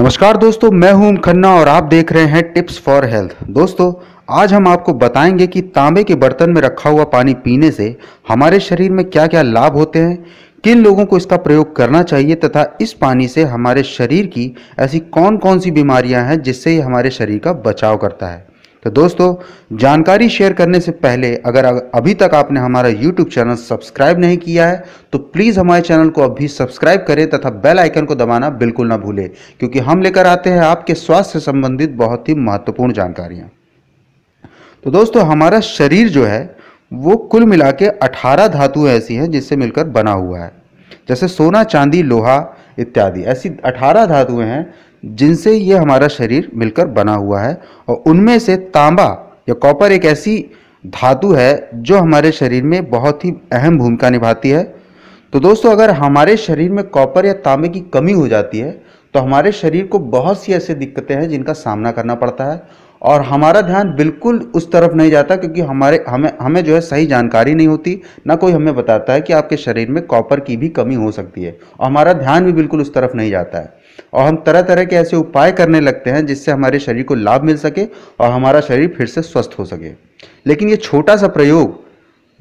नमस्कार दोस्तों मैं हूं खन्ना और आप देख रहे हैं टिप्स फॉर हेल्थ दोस्तों आज हम आपको बताएंगे कि तांबे के बर्तन में रखा हुआ पानी पीने से हमारे शरीर में क्या क्या लाभ होते हैं किन लोगों को इसका प्रयोग करना चाहिए तथा इस पानी से हमारे शरीर की ऐसी कौन कौन सी बीमारियां हैं जिससे ये हमारे शरीर का बचाव करता है तो दोस्तों जानकारी शेयर करने से पहले अगर अभी तक आपने हमारा YouTube चैनल सब्सक्राइब नहीं किया है तो प्लीज़ हमारे चैनल को अभी सब्सक्राइब करें तथा बेल आइकन को दबाना बिल्कुल ना भूलें क्योंकि हम लेकर आते हैं आपके स्वास्थ्य से संबंधित बहुत ही महत्वपूर्ण जानकारियाँ तो दोस्तों हमारा शरीर जो है वो कुल मिला के अठारह धातु ऐसी हैं जिससे मिलकर बना हुआ है जैसे सोना चांदी लोहा इत्यादि ऐसी अठारह धातुएं हैं जिनसे ये हमारा शरीर मिलकर बना हुआ है और उनमें से तांबा या कॉपर एक ऐसी धातु है जो हमारे शरीर में बहुत ही अहम भूमिका निभाती है तो दोस्तों अगर हमारे शरीर में कॉपर या तांबे की कमी हो जाती है तो हमारे शरीर को बहुत सी ऐसी दिक्कतें हैं जिनका सामना करना पड़ता है और हमारा ध्यान बिल्कुल उस तरफ नहीं जाता क्योंकि हमारे हमें हमें जो है सही जानकारी नहीं होती ना कोई हमें बताता है कि आपके शरीर में कॉपर की भी कमी हो सकती है और हमारा ध्यान भी बिल्कुल उस तरफ नहीं जाता है और हम तरह तरह के ऐसे उपाय करने लगते हैं जिससे हमारे शरीर को लाभ मिल सके और हमारा शरीर फिर से स्वस्थ हो सके लेकिन ये छोटा सा प्रयोग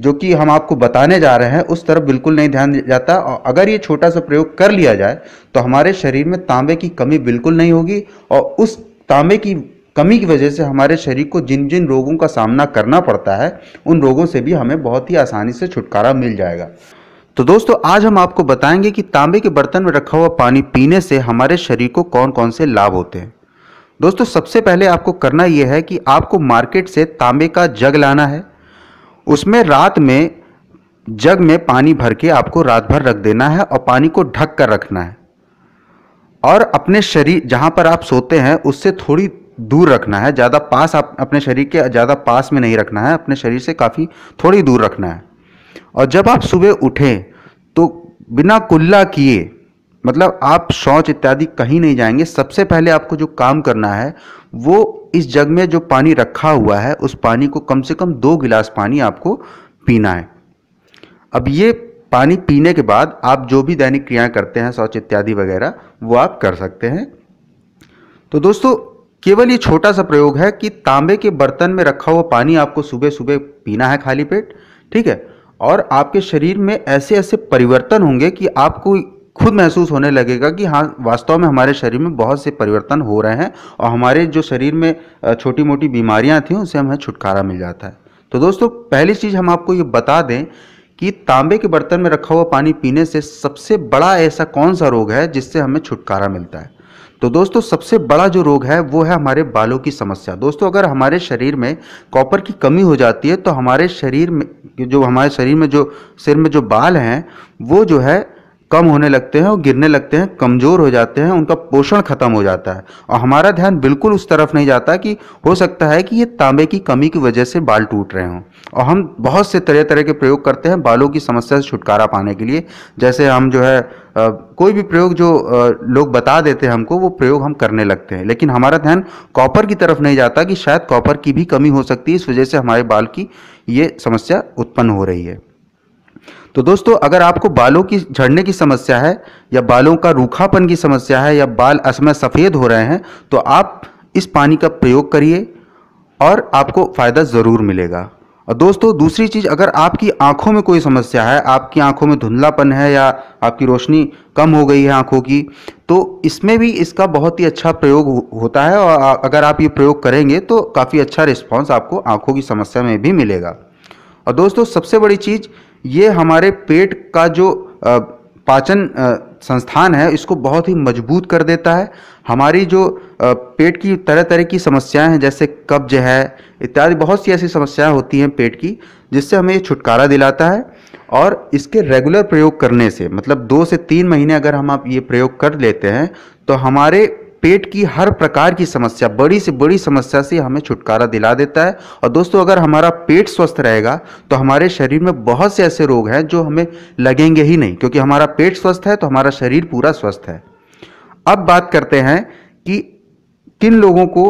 जो कि हम आपको बताने जा रहे हैं उस तरफ बिल्कुल नहीं ध्यान जाता और अगर ये छोटा सा प्रयोग कर लिया जाए तो हमारे शरीर में तांबे की कमी बिल्कुल नहीं होगी और उस तांबे की कमी की वजह से हमारे शरीर को जिन जिन रोगों का सामना करना पड़ता है उन रोगों से भी हमें बहुत ही आसानी से छुटकारा मिल जाएगा तो दोस्तों आज हम आपको बताएंगे कि तांबे के बर्तन में रखा हुआ पानी पीने से हमारे शरीर को कौन कौन से लाभ होते हैं दोस्तों सबसे पहले आपको करना यह है कि आपको मार्केट से तांबे का जग लाना है उसमें रात में जग में पानी भर के आपको रात भर रख देना है और पानी को ढक कर रखना है और अपने शरीर जहाँ पर आप सोते हैं उससे थोड़ी दूर रखना है ज़्यादा पास आप अपने शरीर के ज़्यादा पास में नहीं रखना है अपने शरीर से काफ़ी थोड़ी दूर रखना है और जब आप सुबह उठें तो बिना कुल्ला किए मतलब आप शौच इत्यादि कहीं नहीं जाएंगे सबसे पहले आपको जो काम करना है वो इस जग में जो पानी रखा हुआ है उस पानी को कम से कम दो गिलास पानी आपको पीना है अब ये पानी पीने के बाद आप जो भी दैनिक क्रियाएं करते हैं शौच इत्यादि वगैरह वो आप कर सकते हैं तो दोस्तों केवल ये छोटा सा प्रयोग है कि तांबे के बर्तन में रखा हुआ पानी आपको सुबह सुबह पीना है खाली पेट ठीक है और आपके शरीर में ऐसे ऐसे परिवर्तन होंगे कि आपको खुद महसूस होने लगेगा कि हाँ वास्तव में हमारे शरीर में बहुत से परिवर्तन हो रहे हैं और हमारे जो शरीर में छोटी मोटी बीमारियाँ थी उनसे हमें छुटकारा मिल जाता है तो दोस्तों पहली चीज़ हम आपको ये बता दें कि तांबे के बर्तन में रखा हुआ पानी पीने से सबसे बड़ा ऐसा कौन सा रोग है जिससे हमें छुटकारा मिलता है तो दोस्तों सबसे बड़ा जो रोग है वो है हमारे बालों की समस्या दोस्तों अगर हमारे शरीर में कॉपर की कमी हो जाती है तो हमारे शरीर में जो हमारे शरीर में जो सिर में जो बाल हैं वो जो है कम होने लगते हैं और गिरने लगते हैं कमज़ोर हो जाते हैं उनका पोषण खत्म हो जाता है और हमारा ध्यान बिल्कुल उस तरफ नहीं जाता कि हो सकता है कि ये तांबे की कमी की वजह से बाल टूट रहे हों और हम बहुत से तरह तरह के प्रयोग करते हैं बालों की समस्या से छुटकारा पाने के लिए जैसे हम जो है कोई भी प्रयोग जो लोग बता देते हैं हमको वो प्रयोग हम करने लगते हैं लेकिन हमारा ध्यान कॉपर की तरफ नहीं जाता कि शायद कॉपर की भी कमी हो सकती है इस वजह से हमारे बाल की ये समस्या उत्पन्न हो रही है तो दोस्तों अगर आपको बालों की झड़ने की समस्या है या बालों का रूखापन की समस्या है या बाल असमय सफ़ेद हो रहे हैं तो आप इस पानी का प्रयोग करिए और आपको फ़ायदा ज़रूर मिलेगा और दोस्तों दूसरी चीज़ अगर आपकी आंखों में कोई समस्या है आपकी आंखों में धुंधलापन है या आपकी रोशनी कम हो गई है आंखों की तो इसमें भी इसका बहुत ही अच्छा प्रयोग होता है और अगर आप ये प्रयोग करेंगे तो काफ़ी अच्छा रिस्पॉन्स आपको आंखों की समस्या में भी मिलेगा और दोस्तों सबसे बड़ी चीज़ ये हमारे पेट का जो पाचन संस्थान है इसको बहुत ही मजबूत कर देता है हमारी जो पेट की तरह तरह की समस्याएं हैं जैसे कब्ज है इत्यादि बहुत सी ऐसी समस्याएं होती हैं पेट की जिससे हमें ये छुटकारा दिलाता है और इसके रेगुलर प्रयोग करने से मतलब दो से तीन महीने अगर हम आप ये प्रयोग कर लेते हैं तो हमारे पेट की हर प्रकार की समस्या बड़ी से बड़ी समस्या से हमें छुटकारा दिला देता है और दोस्तों अगर हमारा पेट स्वस्थ रहेगा तो हमारे शरीर में बहुत से ऐसे रोग हैं जो हमें लगेंगे ही नहीं क्योंकि हमारा पेट स्वस्थ है तो हमारा शरीर पूरा स्वस्थ है अब बात करते हैं कि किन लोगों को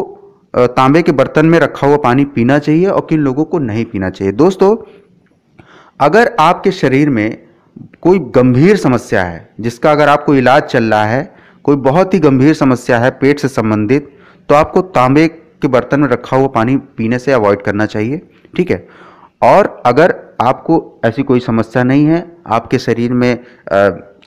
तांबे के बर्तन में रखा हुआ पानी पीना चाहिए और किन लोगों को नहीं पीना चाहिए दोस्तों अगर आपके शरीर में कोई गंभीर समस्या है जिसका अगर आपको इलाज चल रहा है कोई बहुत ही गंभीर समस्या है पेट से संबंधित तो आपको तांबे के बर्तन में रखा हुआ पानी पीने से अवॉइड करना चाहिए ठीक है और अगर आपको ऐसी कोई समस्या नहीं है आपके शरीर में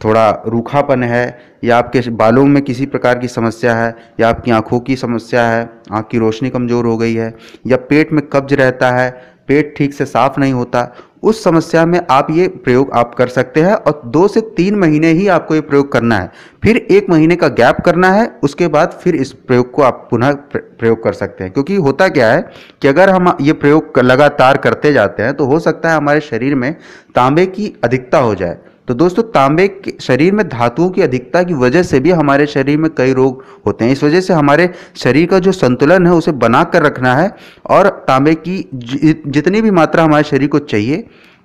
थोड़ा रूखापन है या आपके बालों में किसी प्रकार की समस्या है या आपकी आँखों की समस्या है आँख की रोशनी कमज़ोर हो गई है या पेट में कब्ज रहता है पेट ठीक से साफ़ नहीं होता उस समस्या में आप ये प्रयोग आप कर सकते हैं और दो से तीन महीने ही आपको ये प्रयोग करना है फिर एक महीने का गैप करना है उसके बाद फिर इस प्रयोग को आप पुनः प्रयोग कर सकते हैं क्योंकि होता क्या है कि अगर हम ये प्रयोग लगातार करते जाते हैं तो हो सकता है हमारे शरीर में तांबे की अधिकता हो जाए तो दोस्तों तांबे के शरीर में धातुओं की अधिकता की वजह से भी हमारे शरीर में कई रोग होते हैं इस वजह से हमारे शरीर का जो संतुलन है उसे बना कर रखना है और तांबे की जितनी भी मात्रा हमारे शरीर को चाहिए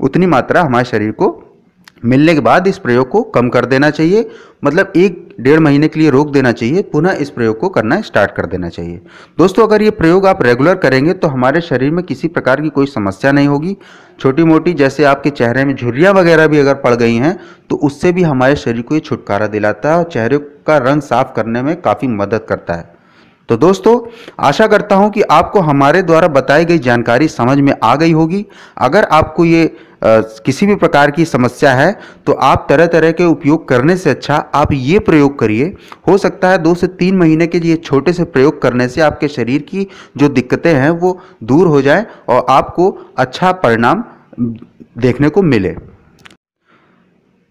उतनी मात्रा हमारे शरीर को मिलने के बाद इस प्रयोग को कम कर देना चाहिए मतलब एक डेढ़ महीने के लिए रोक देना चाहिए पुनः इस प्रयोग को करना स्टार्ट कर देना चाहिए दोस्तों अगर ये प्रयोग आप रेगुलर करेंगे तो हमारे शरीर में किसी प्रकार की कोई समस्या नहीं होगी छोटी मोटी जैसे आपके चेहरे में झुरियाँ वगैरह भी अगर पड़ गई हैं तो उससे भी हमारे शरीर को ये छुटकारा दिलाता है और चेहरे का रंग साफ करने में काफ़ी मदद करता है तो दोस्तों आशा करता हूं कि आपको हमारे द्वारा बताई गई जानकारी समझ में आ गई होगी अगर आपको ये आ, किसी भी प्रकार की समस्या है तो आप तरह तरह के उपयोग करने से अच्छा आप ये प्रयोग करिए हो सकता है दो से तीन महीने के लिए छोटे से प्रयोग करने से आपके शरीर की जो दिक्कतें हैं वो दूर हो जाए और आपको अच्छा परिणाम देखने को मिले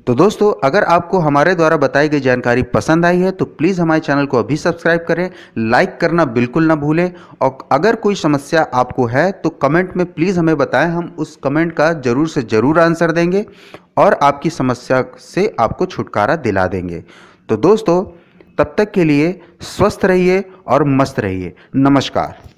तो दोस्तों अगर आपको हमारे द्वारा बताई गई जानकारी पसंद आई है तो प्लीज़ हमारे चैनल को अभी सब्सक्राइब करें लाइक करना बिल्कुल ना भूलें और अगर कोई समस्या आपको है तो कमेंट में प्लीज़ हमें बताएं हम उस कमेंट का ज़रूर से ज़रूर आंसर देंगे और आपकी समस्या से आपको छुटकारा दिला देंगे तो दोस्तों तब तक के लिए स्वस्थ रहिए और मस्त रहिए नमस्कार